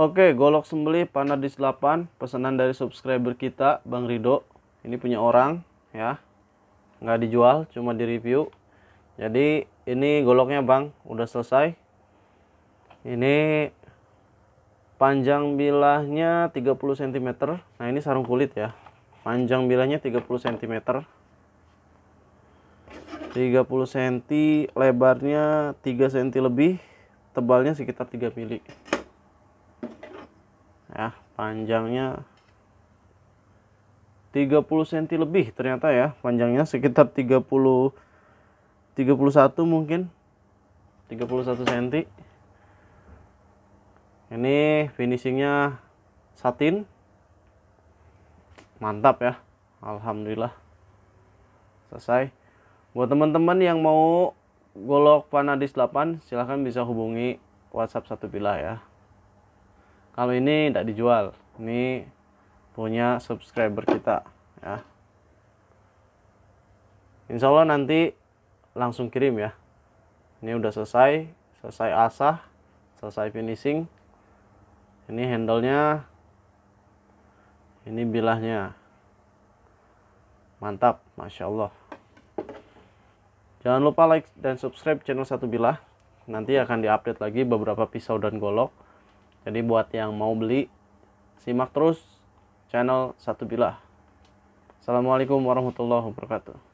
Oke, golok sembelih di 8, pesanan dari subscriber kita Bang Rido. Ini punya orang ya. Nggak dijual, cuma di review. Jadi ini goloknya Bang, udah selesai. Ini panjang bilahnya 30 cm. Nah, ini sarung kulit ya. Panjang bilahnya 30 cm. 30 cm, lebarnya 3 cm lebih, tebalnya sekitar 3 mm ya panjangnya 30 cm lebih ternyata ya panjangnya sekitar 30 31 mungkin 31 cm ini finishingnya satin mantap ya Alhamdulillah selesai buat teman-teman yang mau golok panadis 8 silahkan bisa hubungi WhatsApp satu pilah ya kalau ini tidak dijual ini punya subscriber kita ya Insya Allah nanti langsung kirim ya ini udah selesai selesai asah selesai finishing ini handlenya ini bilahnya mantap Masya Allah jangan lupa like dan subscribe channel satu bilah nanti akan diupdate lagi beberapa pisau dan golok jadi buat yang mau beli, simak terus channel Satu Bilah. Assalamualaikum warahmatullahi wabarakatuh.